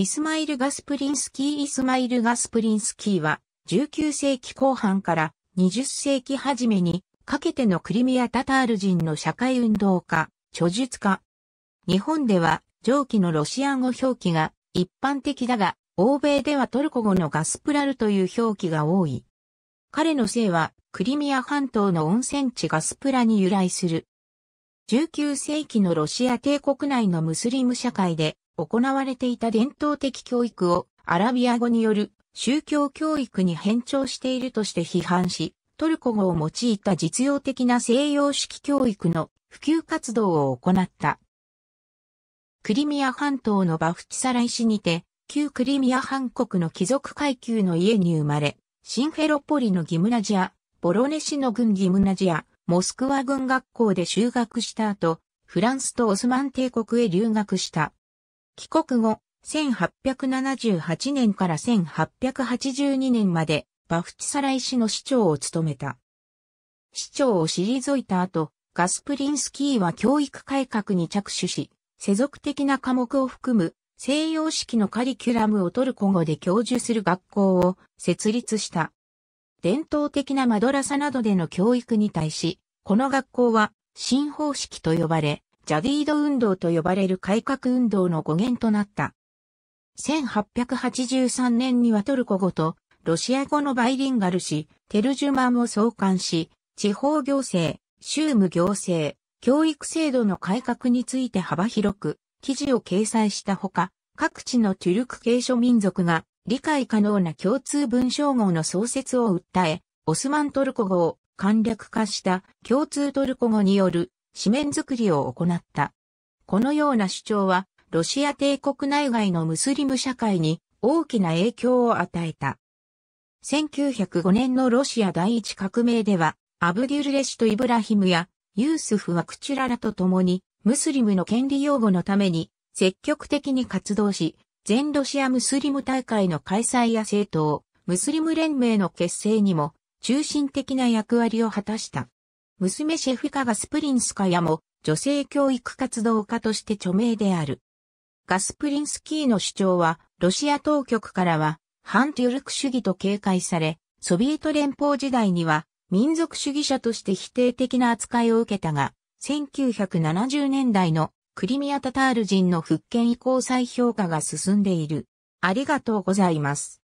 イスマイル・ガスプリンスキー・イスマイル・ガスプリンスキーは、19世紀後半から20世紀初めにかけてのクリミア・タタール人の社会運動家、著述家。日本では、上記のロシア語表記が一般的だが、欧米ではトルコ語のガスプラルという表記が多い。彼の姓は、クリミア半島の温泉地ガスプラに由来する。19世紀のロシア帝国内のムスリム社会で、行われていた伝統的教育をアラビア語による宗教教育に変調しているとして批判し、トルコ語を用いた実用的な西洋式教育の普及活動を行った。クリミア半島のバフチサライ市にて、旧クリミア半国の貴族階級の家に生まれ、シンフェロポリのギムナジア、ボロネ市の軍ギムナジア、モスクワ軍学校で修学した後、フランスとオスマン帝国へ留学した。帰国後、1878年から1882年まで、バフチサライ市の市長を務めた。市長を退いた後、ガスプリンスキーは教育改革に着手し、世俗的な科目を含む西洋式のカリキュラムをトルコ語で教授する学校を設立した。伝統的なマドラサなどでの教育に対し、この学校は新方式と呼ばれ、ジャディード運動と呼ばれる改革運動の語源となった。1883年にはトルコ語とロシア語のバイリンガル氏、テルジュマンを創刊し、地方行政、州務行政、教育制度の改革について幅広く記事を掲載したほか、各地のトゥルク系諸民族が理解可能な共通文章号の創設を訴え、オスマントルコ語を簡略化した共通トルコ語による紙面作りを行った。このような主張は、ロシア帝国内外のムスリム社会に大きな影響を与えた。1905年のロシア第一革命では、アブデュルレシとイブラヒムやユースフはクチュララと共に、ムスリムの権利擁護のために積極的に活動し、全ロシアムスリム大会の開催や政党、ムスリム連盟の結成にも中心的な役割を果たした。娘シェフカ・ガスプリンスカヤも女性教育活動家として著名である。ガスプリンスキーの主張は、ロシア当局からは、反トゥルク主義と警戒され、ソビエト連邦時代には、民族主義者として否定的な扱いを受けたが、1970年代のクリミアタタール人の復権移行再評価が進んでいる。ありがとうございます。